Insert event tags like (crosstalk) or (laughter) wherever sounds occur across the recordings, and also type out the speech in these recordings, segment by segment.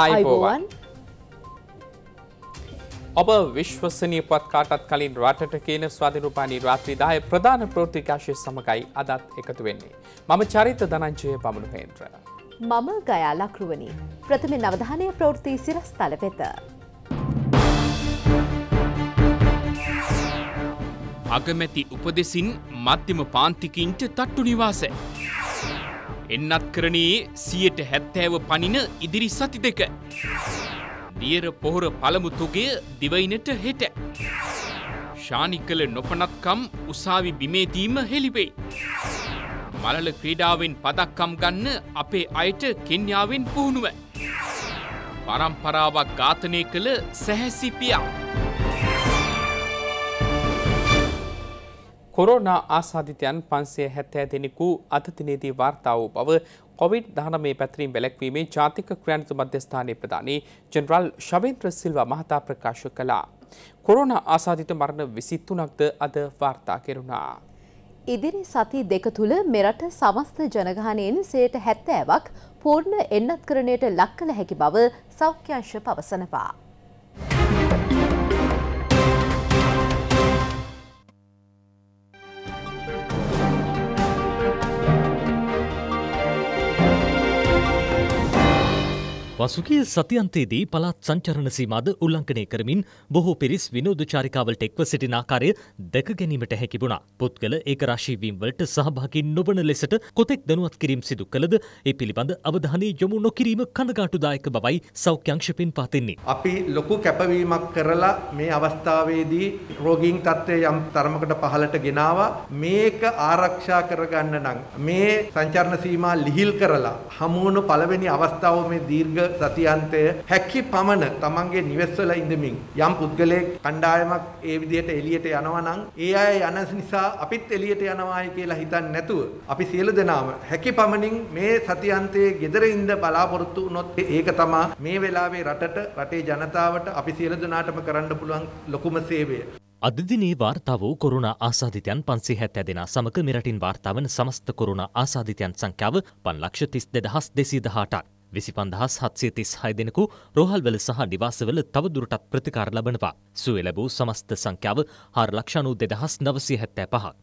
අයිබෝවන් ඔබ විශ්වසනය පත් කාටත් කලින් රටට කියන ස්වාධිනුපානී රාත්‍රීදාය ප්‍රධාන ප්‍රෘතිකාශය සමඟයි අදත් එකතු වෙන්නේ. මම චරිත දනංචය පමණු පේන්ත්‍ර. මම ගයා ලක්රුවනි ප්‍රථම නවධානය ප්‍රෘතිී සිරස් තල පෙත. අගමැති උපදෙසින් මධ්‍යම පාන්තිකින්ට තට්ටු නිවාසය. එන්නත් කරණයේ සියට හැත්තෑව පනින ඉදිරි සති දෙක. දියර පොහොර පළමුතුගේ දිවයිනට හෙට. ශානි කළ නොපනත්කම් උසාවි බිමේදීම හෙළිවෙයි. මලල ක්‍රීඩාවෙන් පදක්කම් ගන්න අපේ අයට කෙන්යාවෙන් පුහුණුව. පරම්පරාවක් ඝාතනය කළ සැහැසිපියා. කොරෝනා ආසාධිතයන් පන්සේ හැත්තෑ දෙනෙකු අතතිනේදී වාර්තා වූ බව කොවිඩ් දහනමේ පැතරීම් වැලැක්වීමේ ජාතික ක්‍රාණතු මධ්‍යස්ථානය ප්‍රධානී ජෙනරල් ශවේන්ත්‍ර සිල්වා මහතා ප්‍රකාශ කළා. කොරෝන ආසාධිත මරණ විසිත්තුනක්ද අද වාර්තා කෙරුණා. ඉදිරි සති දෙක තුළ මෙරට සමස්ත ජනගහනයෙන් සයට හැත්තෑවක් පූර්ණ එන්නත් කරණයට ලක් කළ හැකි බව සෞඛ්‍යංශ පවසනවා. පසුගිය සතියන්තයේදී පළාත් සංචරණ සීමාද උල්ලංඝනය කරමින් බොහෝ පිරිස් විනෝද චාරිකාවලට එක්ව සිටින ආකාරය දැක ගැනීමට හැකිබුණා. පුද්ගල ඒකරාශීවීම් වලට සහභාගී නොවන ලෙසට කොතෙක් දැනුවත් කිරීම සිදු කළද ඒ පිළිබඳ අවධානය යොමු නොකිරීම කනගාටුදායක බවයි සෞඛ්‍යංශපින් පවතින්නේ. අපි ලොකු කැපවීමක් කරලා මේ අවස්ථාවේදී රෝගීන් තත්ත්වය යම් තරමකට පහළට ගෙනාවා. මේක ආරක්ෂා කරගන්න නම් මේ සංචරණ සීමා ලිහිල් කරලා හමුවුණු පළවෙනි අවස්ථාව මේ දීර්ඝ සතියන්තය හැකි පමණ තමන්ගේ නිවෙස්වල ඉඳමින් යම් පුද්ගලයෙක් කණ්ඩායමක් ඒ විදිහට එළියට යනවා නම් ඒ අය යන නිසා අපිත් එළියට යනවායි කියලා හිතන්නේ නැතුව අපි සියලු දෙනාම හැකි පමණින් මේ සතියන්තයේ gedara ඉඳ බලාපොරොත්තු වුණොත් ඒක තමයි මේ වෙලාවේ රටට රටේ ජනතාවට අපි සියලු දෙනාටම කරන්න පුළුවන් ලොකුම සේවය අදදිනේ වාර්තා වූ කොරුණ ආසාධිතයන් පන්සේ හැත්තෑ දෙෙන සමක මෙරටින් වාර්තාාවන සමස්ත කොරුණ ආසාධිතයන් සංඛ්‍යාව පන්ලක්ෂ තිස් දෙදහස් දෙසී දහටක්. විසි පන්දහස් හත්සේ තිස් හය දෙනෙකු රෝහල්වල සහ නිවාසවල තවදුරටත් ප්‍රතිකාර ලබනවා. සුවේ ලැබූ සමස්ත සංඛ්‍යාව හාර ලක්ෂණූ දෙදහස් නවසය හැත්තෑ පහක්.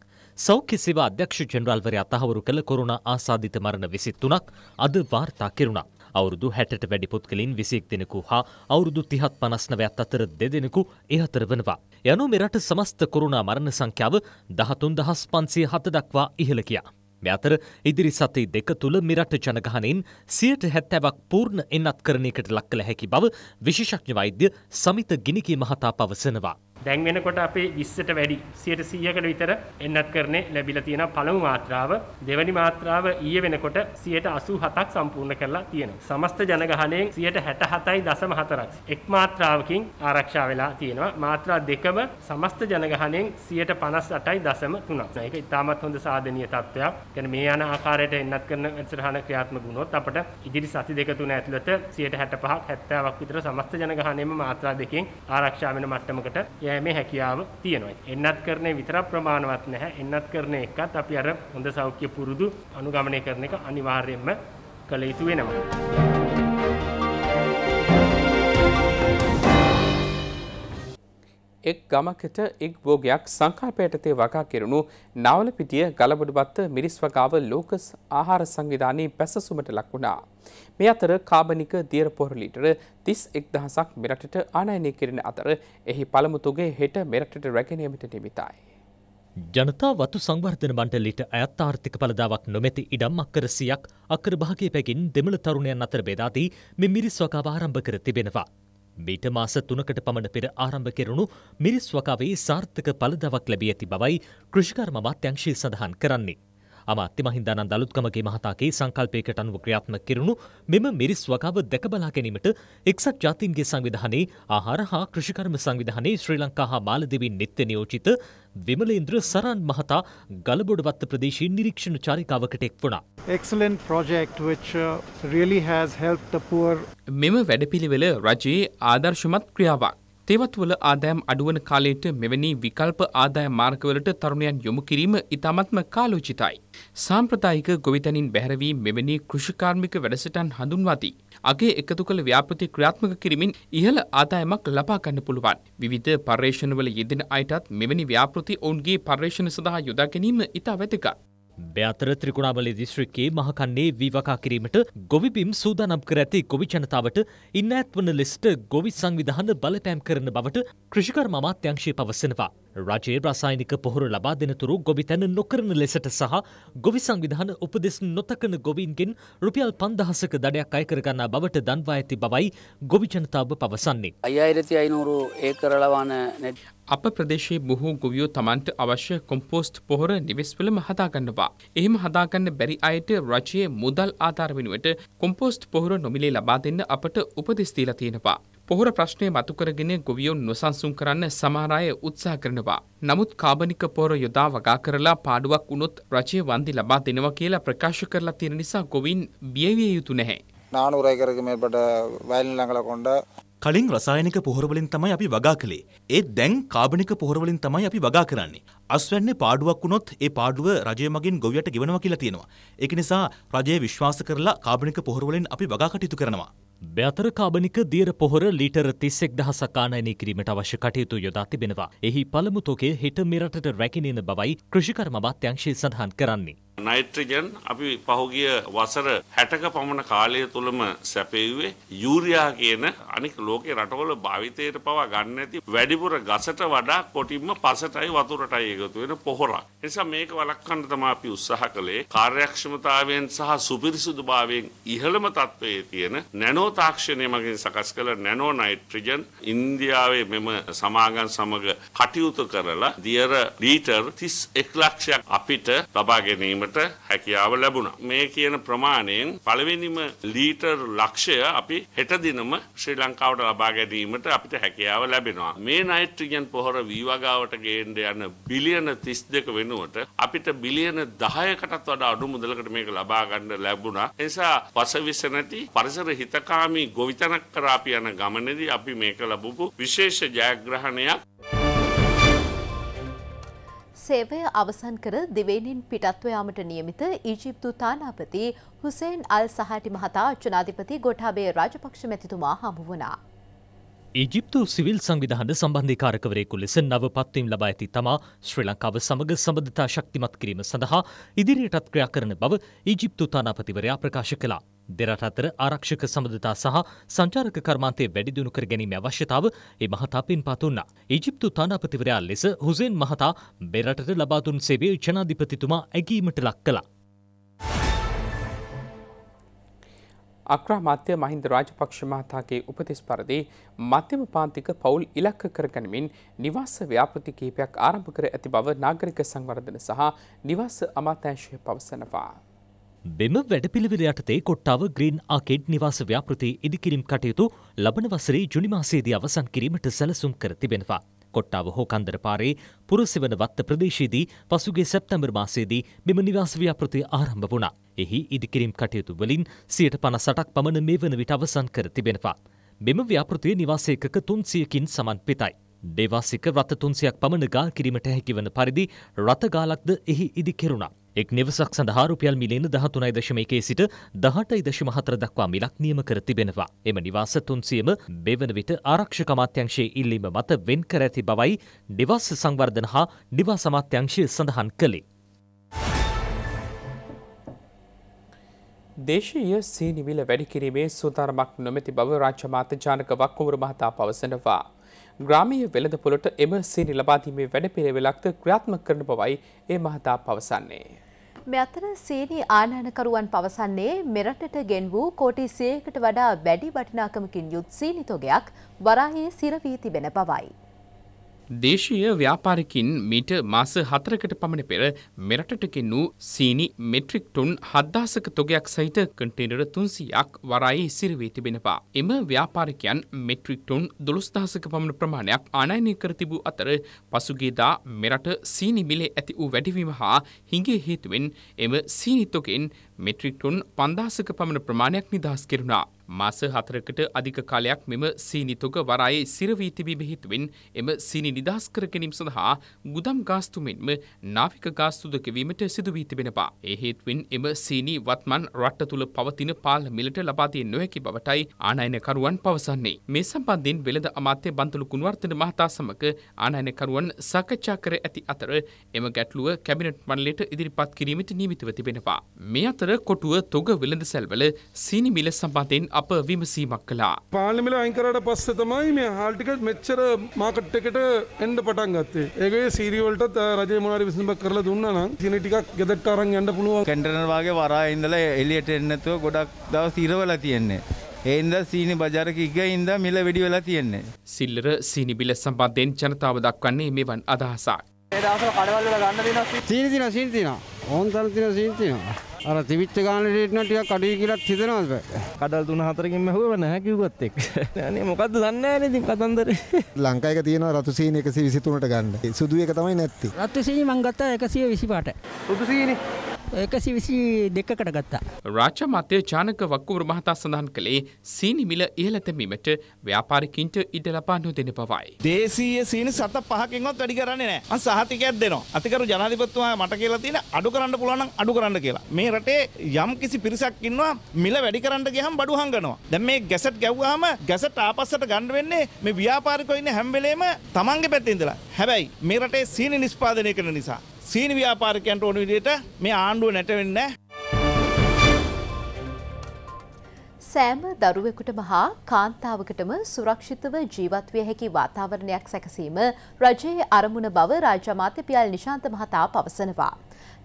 සෞඛ්‍ය සේවා අධ්‍යක්ෂ ජනරල්වරයා තහවුරු කළ කොරුණ ආසාධිත මරණ විසිත් තුනක් අද වාර්තා කෙරුණා. අවුරුදු හැටට වැඩි පුද්ගලින් විසික් දෙනෙකු හා අවුරුදු තිහත් පනස්නවයක් අතර දෙදෙනෙකු එහතර වනවා. යනු මෙරට සමස්ත කොරුණා මරණ සංඛ්‍යාව දහතුන් දහස් පන්සේ හත දක්වා ඉහළ කියා. මේ අතර ඉදිරි සති දෙක තුළ මෙරට ජනගහනෙන් සියයට හැත්තැවක් පූර්ණ එන්නත්කරණයකට ලක් කළ හැකි බව විශේෂඥ වෛද්‍ය සමිත ගිනිකී මහතා පවසනවා. දැන් වෙනකොට අපේ 20ට වැඩි 100%කට විතර එන්නත් කරන්නේ ලැබිලා තියෙන පළමු මාත්‍රාව දෙවැනි මාත්‍රාව ඊයේ වෙනකොට 87ක් සම්පූර්ණ කරලා තියෙනවා. සමස්ත ජනගහණයෙන් 67.4ක් එක් මාත්‍රාවකින් ආරක්ෂා වෙලා තියෙනවා. මාත්‍රා දෙකම සමස්ත ජනගහණයෙන් 58.3ක්. ඒක ඉතාමත් හොඳ සාධනීය තත්ත්වයක්. කියන්නේ මේ යන ආකාරයට එන්නත් කරන වැඩසටහන ක්‍රියාත්මක වුණොත් අපට ඉදිරි සති දෙක තුන ඇතුළත 65ක් 70ක් විතර සමස්ත ජනගහණයෙම මාත්‍රා දෙකෙන් ආරක්ෂා වෙන මට්ටමකට යෑමේ හැකියාව තියෙනවා. එන්නත් කරන්නේ විතරක් ප්‍රමාණවත් නැහැ. එන්නත් කරන එකත් අපි අර හොඳ සෞඛ්‍ය පුරුදු අනුගමනය කරන එක අනිවාර්යයෙන්ම කළ යුතු වෙනවා. එක් ගමකට එක් භෝගයක් සංකල්පයටතේ වගා කෙරුණු නවලපිටිය ගලබඩුබත්ත මිරිස් වගාව ලෝකස් ආහාර සංවිධානයේ පැසසුමට ලක් වුණා. මේ අතර කාබනික දියර පොහොර ලීටර තිස් එක් දහසක් මෙරටට ආනයනය කිරෙන අතර එහි පළමුතුගේ හෙට මෙරටට රැගෙනීමට නිමිතයි. ජනතා වතු සංවර්ධන මණ්ඩලීට අයත් ආර්ථික පලදාවක් නොමැති ඉඩම් අක්කර සියක් අක්කර භාගය පැකින් දෙමළ තරුණයන් අතර බෙදාදී මෙ මිරිස් වගාව ආරම්භ කර තිබෙනවා. මීට මාස තුනකට පමණ පෙර ආරම්භ කෙරුණු මිරිස් වකාවේ සාර්ථක පලදාවක් ලැබී ඇති බවයි කෘෂිකර්ම මාත්‍යංශය සඳහන් කරන්නේ. අමාත්‍ය මහින්දානන් දළුත්කමගේ මහතාගේ සංකල්පයකට අනුව ක්‍රියාත්මක කෙරුණු මෙම මිරිස් වගාව දැකබලා ගැනීමට එක්සත් ජාතීන්ගේ සංවිධානයේ ආහාර හා කෘෂිකර්ම සංවිධානයේ ශ්‍රී ලංකා හා මාලදිවයින් නිත්‍ය නියෝජිත විමලේන්ද්‍ර සරන් මහතා ගලබොඩවත්ත ප්‍රදේශයේ නිරීක්ෂණ චාරිකාවකට එක් වුණා. Excellent project which uh, really has helped the poor. මෙම වැඩපිළිවෙල රජයේ ආදර්ශමත් ක්‍රියාවක්. තේවත්වල ආදායම් අඩුවන කාලයට මෙවැනි විකල්ප ආදායම් මාර්ගවලට තරුණයන් යොමු කිරීම ඉතාමත්ම කාලෝචිතයි. සාම්ප්‍රදායික ගොවිතැනින් බැහැරවී මෙවැනි කෘෂිකාර්මික වැඩසටන් හඳුන්වාදී. අගේ එකතු කළ ව්‍යාපෘති ක්‍රියාත්මක කිරීමෙන් ඉහළ ආදායමක් ලබා ගන්න පුළුවන්. විවිධ පර්යේෂණවල යෙදෙන අයටත් මෙවැනි ව්‍යාපෘති ඔවුන්ගේ පර්යේෂණ සඳහා යොදා ගැනීම ඉතා වැදගත්. බෑතර ත්‍රිකුණාමලේ දිස්ත්‍රික්කයේ මහකන්නේ විවකා කිරීමට ගොවිබිම් සූදානම් කර ඇති ගොවි ජනතාවට ඉන්න ඇත්වන ලෙසට ගොවි සංවිධාන බලපෑම් කරන බවට කෘෂිකර්ම අමාත්‍යංශය පවසනවා. රජයේ රසායනික පොහොර ලබා දෙනතුරු ගොවිතැන නොකරන ලෙසට සහ ගොවි සංවිධාන උපදෙස් නොතකන ගොවීන්ගෙන් රුපියල් පන්දහසක දඩයක් අයකරගන්නා බවට දන්වා ඇති බවයි ගොවි ජනතාව පවසන්නේ. අයයිරති අයිනූරු ඒ කරලවාන අප ප්‍රදේශයේ බොහෝ ගොවියෝ තමන්ට අවශ්‍ය කොම්පෝස්ට් පොහොර නිවෙස්වලම හදාගන්නවා. එහෙම හදාගන්න බැරි අයට රජයේ මුදල් ආධාර වෙනුවට කොම්පෝස්ට් පොහොර නොමිලේ ලබා දෙන්න අපට උපදෙස් දීලා තියෙනවා. පොහොර ප්‍රශ්නය මතුකරගෙන ගොවියොන් නොසන්සුන් කරන්න සමහරය උත්සාහ කරනවා. නමුත් කාබනික පොහොර යොදා වගා කරලා පාඩුවක් වුණොත් රජය වන්දි ලබා දෙනවා කියලා ප්‍රකාශ කරලා තියෙන නිසා ගොවින් බියවිය යුතු නැහැ. නාන උරයිකරක මේබට වයලින් ළඟලා කොණ්ඩ කලින් රසායනික පොහොරවලින් තමයි අපි වගා කළේ. ඒ දැන් කාබනික පොහොරවලින් තමයි අපි වගා කරන්නේ. අස්වැන්නේ පාඩුවක් වුණොත් ඒ පාඩුව රජය මගින් ගොවියට ගෙවනවා කියලා තියෙනවා. ඒක නිසා රජය විශ්වාස කරලා කාබනික පොහොරවලින් අපි වගා කටයුතු කරනවා. බැතර කාබනික දියර පොහොර ලීටර තිස්සෙක් දහසක් ආනයනය කිරීමට අවශ්‍ය කටයුතු යොදා තිබෙනවා. එහි පළමු තොකය හිට මෙරටට රැකිනෙන බවයි කෘෂිකර්ම අමාත්‍යංශය සඳහන් කරන්නේ. නයිට්‍රජන් අපි පහුගිය වසර 60ක පමණ කාලය තුලම සැපෙව්වේ යූරියා කියන අනික ලෝකේ රටවල භාවිතයට පවා ගන්න නැති වැඩිපුර ගසට වඩා කොටින්ම පසටයි වතුරටයි එකතු වෙන පොහොරක්. නිසා මේක වළක්වන්න තමයි අපි උත්සාහ කළේ. කාර්යක්ෂමතාවයෙන් සහ සුපිරිසුදුභාවයෙන් ඉහළම තත්වයේ තියෙන නැනෝ තාක්ෂණය මගින් සකස් කළ නැනෝ නයිට්‍රජන් ඉන්දියාවේ මෙම සමාගම් සමග කටයුතු කරලා දියර ලීටර් 31 ලක්ෂයක් අපිට ලබා ගැනීමට කරන්නට හැකියාව ලැබුණා. මේ කියන ප්‍රමාණයෙන් පළවෙනිම ලීටර් ලක්ෂය අපි හෙට දිනම ශ්‍රී ලංකාවට ලබා ගැනීමට අපිට හැකියාව ලැබෙනවා. මේ නයිට්‍රජන් පොහොර වීවගාවට ගේන්න යන බිලියන 32 වෙනුවට අපිට බිලියන 10කටත් වඩා අඩු මුදලකට මේක ලබා ගන්න ලැබුණා. ඒ නිසා පසවිස නැති පරිසර හිතකාමී ගොවිතැනක් කරා අපි යන ගමනේදී අපි මේක ලැබපු විශේෂ ජයග්‍රහණයක් සේවය අවසන් කර දිවයිනින් පිටත්ව යාමට නියමිත ඊජිප්තු තානාපති හුසේන් අල් සහටි මහතා ජනාධිපති ගොටාබේ රාජපක්ෂ මැතිතුමා හමු වුණා. ඊජිප්තු සිවිල් සංවිධාන සම්බන්ධිකාරකවරයෙකු ලෙස නව පත්වීම් ලබා ඇති තමා ශ්‍රී ලංකාව සමග සබඳතා ශක්තිමත් කිරීම සඳහා ඉදිරියටත් ක්‍රියා කරන බව ඊජිප්තු තානාපතිවරයා ප්‍රකාශ කළා. දෙරට අතර ආරක්ෂක සබඳතා සහ සංචාරක කර්මාන්තය වැඩිදියුණු කර ගැනීම අවශ්‍යතාව ඒ මහතා පින්පත් වුණා. ඊජිප්තු තානාපතිවරයා ලෙස හුසෙන් මහතා බෙරටට ලබා දුන් සේවය ජනාධිපතිතුමා ඇගීමට ලක් කළා. අක්‍රා මධ්‍ය මහින්ද රාජපක්ෂ මහතාගේ උපදෙස් පරිදි මධ්‍යම පාන්තික පවුල් ඉලක්ක කරගනිමින් නිවාස ව්‍යාපෘති කීපයක් ආරම්භ කර ඇති බව නාගරික සංවර්ධන සහ නිවාස අමාත්‍යාංශය පවසනවා. මෙම වැඩපිළිවෙල යටතේ කොට්ටාව ග්‍රීන් ආකේඩ් නිවාස ව්‍යාපෘති ඉදිකිරීම් කටයුතු ලබන වසරේ ජුනි මාසයේදී අවසන් කිරීමට සැලසුම් කර තිබෙනවා. කොට්ටාව හෝ කන්දර පාරේ පුරසෙවන වත්ත ප්‍රදේශයේදී පසුගේ සැප්තැම්බර් මාසයේදී මෙම නිවාස ව්‍යාපෘති ආරම්භ වුණා. එහි ඉදිකිරීම් කටයුතු වලින් සියයට පනසටක් පමණ මේ වන විට අවසන් කර තිබෙනවා. මෙම ව්‍යාපෘතිය නිවාසයකක තුන්සියකින් සමන්පිතයි. දෙවාසික රථ තුන්සියක් පමණ ගාල් කිරීමට හැකිවන පරිදි රථගාලක්ද එහි ඉදි කෙරුණා. එක් නිවසක් සඳහා රුපියල් මිලියන 13.1 සිට 18.4 දක්වා මිලක් නියම කර තිබෙනවා. එම නිවාස 300ම මෙවන විට ආරක්ෂක අමාත්‍යාංශයේ ඉල්ලීම මත වෙන් කර ඇති බවයි නිවාස සංවර්ධන හා නිවාස අමාත්‍යාංශය සඳහන් කළේ. දේශීය සීනිවිල වැඩිකිරීමේ සූදානමක් නොමැති බව රාජ්‍ය මාත්‍ය ජානක වක්කුමරු මහතා පවසනවා. ග්‍රාමීය වෙළඳපොළට එම සීනි ලබාදීමේ වැඩපිළිවෙලක්ද ක්‍රියාත්මක කරන බවයි ඒ මහතා පවසන්නේ. මෙතන සීනි ආනයනකරුවන් පවසන්නේ මෙරටට ගෙන් වූ කෝටි සියයකට වඩා වැඩි වටිනාකමකින් යුත් සීනිතොගයක් වරාහි සිරවී තිබෙන බවයි. දේශීය ව්‍යාපාරිකින් මීට මාස හතරකට පමණ පෙර මෙරටට කෙන්නූ සීනි මෙට්‍රික් ටොන් හද්දාසක තොගයක් සහිත කටේනර තුන්සියක් වරයි සිරවී තිබෙනවා. එම ව්‍යාපාරිකයන් මෙට්‍රික් ටොන් දොළොස්දහසක පමණ ප්‍රමාණයක් ආනයනය කර තිබූ අතර පසුගේදා මෙරට සීනි මිලේ ඇති වූ වැඩිවීම හා හිගේ හේතුවෙන් එම සීනිතොකෙන් මෙට්‍රික් ටොන් පන්දාසක පමණ ප්‍රමාණයක් නිදහස් කෙරුණා. මාස 4කට අධික කාලයක් මෙම සීනිතුග වරායේ සිරවී තිබීම හේතුවෙන් එම සීනි නිදහස් කර ගැනීම සඳහා ගුදම් ගාස්තු මෙන්ම නාවික ගාස්තුද කෙවීමට සිදු වී තිබෙනවා. ඒ හේතුවෙන් එම සීනි වත්මන් රට තුල පවතින පාල මිලට ලබා දිය නොහැකි බවටයි ආනයනකරුවන් පවසන්නේ. මේ සම්බන්ධයෙන් වෙළඳ අමාත්‍ය බන්තුළු කුණවර්ධන මහතා සමග ආනයනකරුවන් සාකච්ඡා කර ඇති අතර එම ගැටලුව කැබිනට් මණ්ඩලයට ඉදිරිපත් කිරීමට නියමිතව තිබෙනවා. මේ අතර කොටුව තොග වෙළඳ සැල්වල සීනි මිල සම්බන්ධයෙන් අප විමසීමක් කලා. පාලිමිල අයිකරට පස්ස තමයි මේ හාල්ටිකට මෙච්චර මාකට් එකට එන්ඩ පටන් ගත්තේ ඒගේ සීරිවලට රජ මනාර විසමක් කරලා දුන්නනම් සිනටිකක් ගෙදට අරන් ඇන්න පුළුව කැටනවාගේ වරා ඉඳල එලියට එන්නතුව ගොඩක් දව සීරවල තියෙන්නේ. ඒන්ද සීනි බජාරක ඉගයින්ද මිල වෙඩි වෙලා තියෙන්නේ. සිල්ලර සීනි බිල සම්බන්ධයෙන් ජනතාව දක්වන්නේ මෙවන් අදහසක්. ඒ දවසල කඩවල් වල ගන්න දිනවා සීනි දිනවා සීනි දිනවා. ඕන් තරම් දිනවා සීනි දිනවා. අර තිවිච්ච ගාන ටේට්න ටික කඩී කියලත් හිතනවද කඩල් තුන හතරකින් මැහුව නැහැකිව්වත් එක් යනේ (laughs) මොකක්ද දන්නෑ ඉතින් කතන්දර (laughs) ලංකායක තියෙන රතු සීන එකසි විසිතුනට ගන්න සුදු එක තමයි නැත්ති රත්තු සීනි මං ගත්තා එකසිය විසි පාට සුදු සීනි එකසි විසි දෙකකට ගත්තා. රාච මතය චානක වක්කු මහතා සඳහන් කළේ සීනිමිල ඉහලතැමීමට ව්‍යාපාරිකින්ට ඉඩ ලබා නොදෙන පවයි. දේශීය සීනි සත පහකින්වත් වැඩි කරන්නේ නෑ සහතිකයක් දෙනවා. අතිකරු ජනාධිපතිතුමා මට කියලා තියෙන අඩු කරන්න පුළුවන් නම් අඩු කරන්න කියලා. මේ රටේ යම් කිසි පිරිසක් ඉන්නවා මිල වැඩි කරන්න ගියහම බඩු හංගනවා. දැන් මේ ගැසට් ගැව්වාම ගැසට් ආපස්සට ගන්න වෙන්නේ මේ ව්‍යාපාරිකයෝ ඉන්න හැම වෙලේම තමන්ගේ පැත්තේ ඉඳලා. හැබැයි මේ රටේ සීනි නිෂ්පාදනය කරන නිසා සීනි ව්‍යාපාරිකයන්ට ඕන විදිහට මේ ආණ්ඩුව නැටවෙන්නේ නැහැ. සෑම දරුවෙකුටම හා කාන්තාවකටම සුරක්ෂිතව ජීවත්විය හැකි වාතාවරණයක් සැකසීම රජයේ අරමුණ බව රාජ්‍යමාත්‍යපියල් නිශාන්ත මහතා පවසනවා.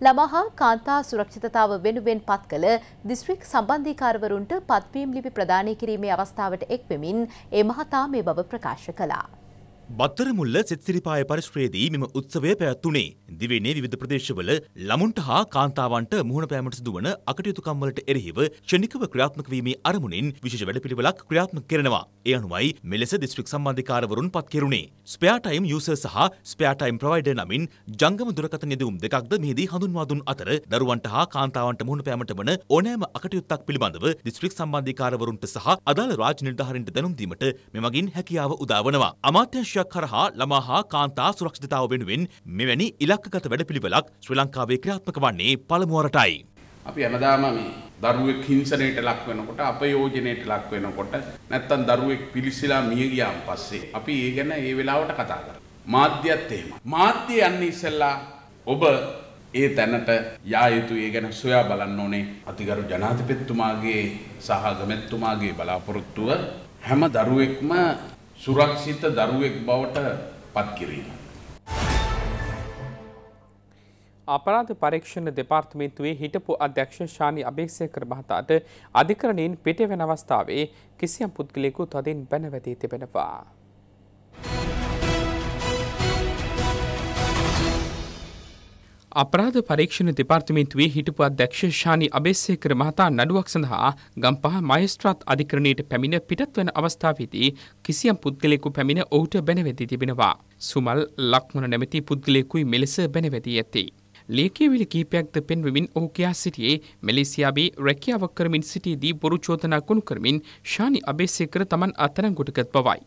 ළමා හා කාන්තා සුරක්ෂිතතාව වෙනුවෙන් පත් කළ දිස්ත්‍රික් සම්බන්ධීකාරවරුන්ට පත්වීම් ලිපි ප්‍රදානය කිරීමේ අවස්ථාවට එක්වෙමින් ඒ මහතා මේ බව ප්‍රකාශ කළා. බත්තරමුල්ල සෙත්සිරිපාය පරිශ්‍රයේදී මෙම උත්සවය පැවැත්වුණේ. දිවයිනේ විවිධ ප්‍රදේශවල ළමුන්ට හා කාන්තාවන්ට මුහුණ පෑමට සිදුවන අකටයුතුකම්වලට එරෙහිව ක්ෂණිකව ක්‍රියාත්මක වීමේ අරමුණින් විශේෂ වැඩපිළිවෙලක් ක්‍රියාත්මක කරනවා. ඒ අනුවයි මෙලෙස දිස්ත්‍රික් සම්බන්ධිකාරවරුන් පත් කෙරුණේ. ස්පෙයා ටයිම් යූසර් සහ ස්පෙයා ටයිම් ප්‍රොවයිඩර් නමින් ජංගම දුරකථන යෙදවුම් දෙකක්ද මෙහිදී හඳුන්වා දුන් අතර දරුවන්ට හා කාන්තාවන්ට මුහුණ පෑමට වන ඕනෑම අකටයුත්තක් පිළිබඳව දිස්ත්‍රික් සම්බන්ධිකාරවරුන්ට සහ අදාළ රාජ්‍ය නිර්ධාරීන්ට දැනුම් දීමට මෙමගින් හැකියාව උදා වනවා. අමාත්‍යංශ ලක්ෂයක් කරහා ළමා හා කාන්තා සුරක්ෂිතතාව වෙනුවෙන් මෙවැනි ඉලක්කගත වැඩපිළිවෙලක් ශ්‍රී ලංකාවේ ක්‍රියාත්මක වන්නේ පළමුවරටයි. අපි හැමදාම මේ දරුවෙක් හිංසනයට ලක් වෙනකොට අපයෝජනයට ලක් වෙනකොට නැත්තම් දරුවෙක් පිළිසිලා මිය ගියාන් පස්සේ අපි ඒ ගැන ඒ වෙලාවට කතා කරමු. මාධ්‍යයත් එහෙම. මාධ්‍ය යන්නේ ඉස්සෙල්ලා ඔබ ඒ තැනට යා යුතු ඒ ගැන සොයා බලන්න ඕනේ අතිගරු ජනාධිපතිතුමාගේ සහ අගමැතිතුමාගේ බලාපොරොත්තුව හැම දරුවෙක්ම සුරක්ෂිත දරුවෙක් බවට පත්කිරීම. අපරාධ පරීක්ෂණ දෙපාර්තමේන්තුවේ හිටපු අධ්‍යක්ෂ ශානි අභේක්ෂකර මහතාට අධිකරණයෙන් පිටවෙන අවස්ථාවේ කිසියම් පුද්ගලයෙකු තදින් බැනවැදී තිබෙනවා. අපරාධ පරීක්ෂණ දෙපාර්තමේන්තුවේ හිටපු අධ්‍යක්ෂ ශානි අබේසේකර මහතා නඩුවක් සඳහා ගම්පහ මයිස්ත්‍රාත් අධිකරණයට පැමිණ පිටත්වන අවස්ථාවේදී කිසියම් පුද්ගලයෙකු පැමිණ ඔහුට බැනවැදී තිබෙනවා. සුමල් ලක්මුණ නැමැති පුද්ගලයෙකුයි මෙලෙස බැනවැදී ඇති. ලේකේවිලි කීපයක්ද පෙන්වමින් ඔහු කියා සිටියේ මැලේසියාවේ රැකියාවක් කරමින් සිටියේදී බොරු චෝදනා කුණු කරමින් ශානි අබේසේකර තමන් අත්අඩංගුවට බවයි.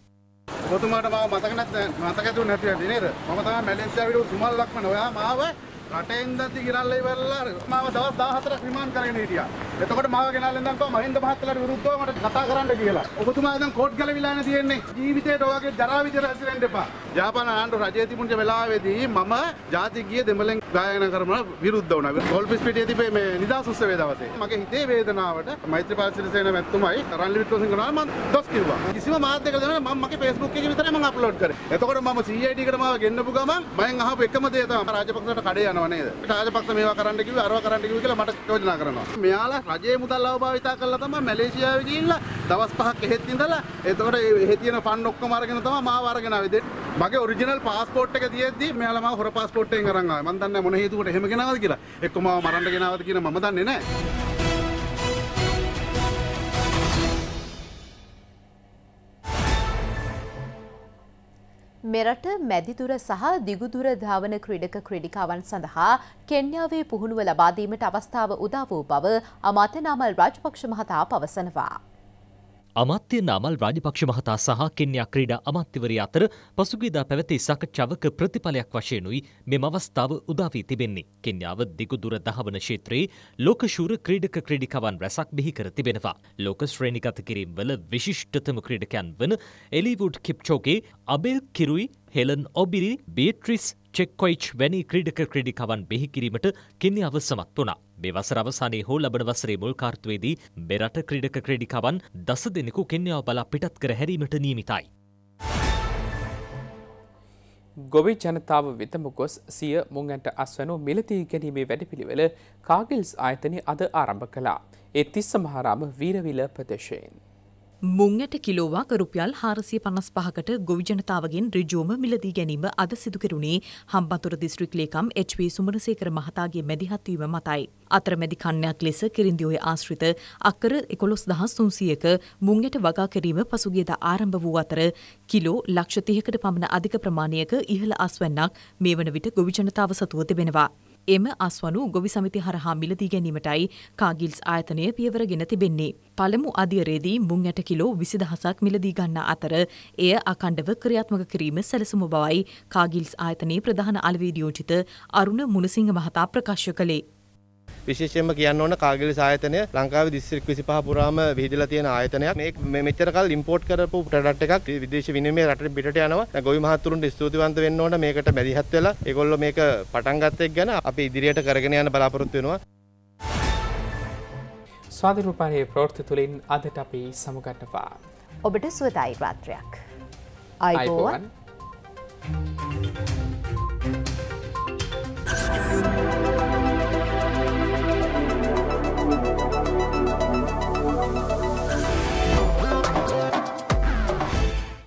ඔබතුමාට මාව මතක නැත්නම් මතක දුන්නේ නැති නේද? මම තමයි මැලේසියාවට සුමල් ලක්මන ඔයා මාව රටේ ඉඳන්ති ගිරල්ල ඉවරලා මාව දවස් 14ක් රිමාන්ඩ් කරගෙන හිටියා. එතකොට මාව ගෙනල්ලා ඉඳන් කොහොම මහින්ද මහත්තයාට විරුද්ධව මට කතා කරන්න කියලා. ඔබතුමා දැන් කෝට් ගලවිලානේ තියෙන්නේ. ජීවිතේට ඔයගේ ජරා විතර හැසිරෙන්න එපා. ජාපාන ආණ්ඩු රජයේ තිබුණ වෙලාවේදී මම ජාතිකීය දෙමළෙන් ගායනා කරන විරුද්ධ වුණා. කොල්පිස් පිටියේ තිබේ මේ නිදාස් උත්සවයේ දවසේ. මගේ හිතේ වේදනාවට මෛත්‍රීපාල සිරිසේන මැතිතුමයි රන්ලි වික්‍රමසිංහ ගුණාල් මම දොස් කිව්වා. කිසිම මාධ්‍යයක දැන මම මගේ Facebook එකේ විතරයි මම අප්ලෝඩ් කරේ. එතකොට මම CID එකට මාව ගෙන්නපු ගමන් මම අහපු එකම දේ තමයි රාජපක්ෂට කඩේ යන යනවා නේද? රාජපක්ෂ මේවා කරන්න කිව්වේ අරවා කරන්න කිව්වේ කියලා මට යෝජනා කරනවා. මෙයාලා රජයේ මුදල් අවභාවිතා කරලා තමයි මැලේසියාවේ ගිහිල්ලා දවස් පහක් එහෙත් ඉඳලා එතකොට එහෙ තියෙන ෆන්ඩ් ඔක්කොම අරගෙන තමයි මාව අරගෙන ආවේ දෙන්න. මගේ ඔරිජිනල් පාස්පෝට් එක තියෙද්දි මෙයාලා මාව හොර පාස්පෝට් එකෙන් අරන් ආවා. මම දන්නේ මොන හේතුවකට එහෙම ගෙනාවද කියලා. එක්කම මාව මරන්න ගෙනාවද කියන මම දන්නේ නැහැ. මෙරට මැදිදුර සහ දිගුදුර ධාවන ක්‍රීඩක ක්‍රීඩිකාවන් සඳහා කෙන්යාවේ පුහුණුව ලබාදීමට අවස්ථාව උදා වූ බව අමාත්‍ය නාමල් රාජපක්ෂ මහතා පවසනවා. අමාත්‍ය නාමල් රාජපක්ෂ මහතා සහ කෙන්යා ක්‍රීඩා අමාත්‍යවරිය අතර පසුගියදා පැවති සාකච්ඡාවක ප්‍රතිඵලයක් වශයෙන්ුයි මෙම අවස්ථාව උදා වී තිබෙන්නේ. කෙන්යාව දිගු දුර දහවන ක්ෂේත්‍රයේ ලෝක ශූර ක්‍රීඩක ක්‍රීඩිකාවන් රැසක් බිහි කර තිබෙනවා. ලෝක ශ්‍රේණිගත කිරීම්වල විශිෂ්ටතම ක්‍රීඩකයන් වන එලිවුඩ් කිප්චෝගේ අබෙල් කිරුයි හෙලන් ඔබිරි බේට්‍රිස් චෙක්කොයිච් වැනි ක්‍රීඩක ක්‍රඩිකවන් බෙහිකිරීමට කෙන්නියාව සමත් වුණා. මේ වසර අවසානයේ හෝ ලබන වසරේ මුල් කාර්තුවේදී මෙරට ක්‍රීඩක ක්‍රඩිකවන් දස දෙනෙකු කෙන්යාව බලා පිටත් කර හැරීමට නියමිතයි. ගොවි ජනතාව වෙතම ගොස් සිය මුංගන්ට අස්වනු මිලතිී ගැනීමේ වැඩපිළිවෙල කාගිල්ස් ආයතනය අද ආරම්භ කලා. එත්තිස් සමහාරාම වීරවිල ප්‍රදේශයෙන්. මුංයට කිලෝවාක රුපියල් හාරසිය පනස් පහකට ගොවි ජනතාවගෙන් රිජෝම මිලදී ගැනීම අද සිදුකරුණේ හම්බතුර දිස්ත්‍රික් ලේකම් HV සුමනසේකර මහතාගේ මැදිහත්වීම මතයි. අතර මැදි කන්නයක් ලෙස කිරින්දිඔය ආශ්‍රිත අක්කර එකොළොස් දහස් තුන්සියක මුංයට වගා කිරීම පසුගියද ආරම්භ වූ අතර කිලෝ ලක්ෂ තිහකට පමණ අධික ප්‍රමාණයක ඉහළ අස්වැන්නක් මේ වන විට ගොවි ජනතාව සතුව තිබෙනවා. එම අස්වනු ගොවි සමිති හරහා මිලදී ගැනීමටයි කාගිල්ස් ආයතනය පියවරගෙන තිබෙන්නේ. පළමු අධියරේදී මුං ඇට කිලෝ විසිදහසක් මිලදී ගන්න අතර එය අකණ්ඩව ක්‍රියාත්මක කිරීම සැලසුම බවයි කාගිල්ස් ආයතනයේ ප්‍රධාන අලවේඩියෝජිත අරුණ මුණසිංහ මහතා ප්‍රකාශ කළේ. විශේෂයෙන්ම කියන්න ඕන කාගිලි ආයතනය ලංකාවේ දිස්ත්‍රික් 25 පුරාම විහිදලා තියෙන ආයතනයක්. මේ මෙච්චර කාල ඉම්පෝට් කරපු ප්‍රොඩක්ට් එකක් විදේශ විනිමය රටට පිටට යනවා. ගොවි මහතුරුන්ට ස්තුතිවන්ත වෙන්න ඕන මේකට මැදිහත් වෙලා ඒගොල්ලෝ මේක පටන් ගත්ත එක ගැන අපි ඉදිරියට කරගෙන යන්න බලාපොරොත්තු වෙනවා. ස්වාධිරූපානයේ ප්‍රෝර්ථ තුළින් අදට අපි සමගන්නවා. ඔබට සුවදායි රාත්‍රයක්. අයිබෝවන්. Thank you.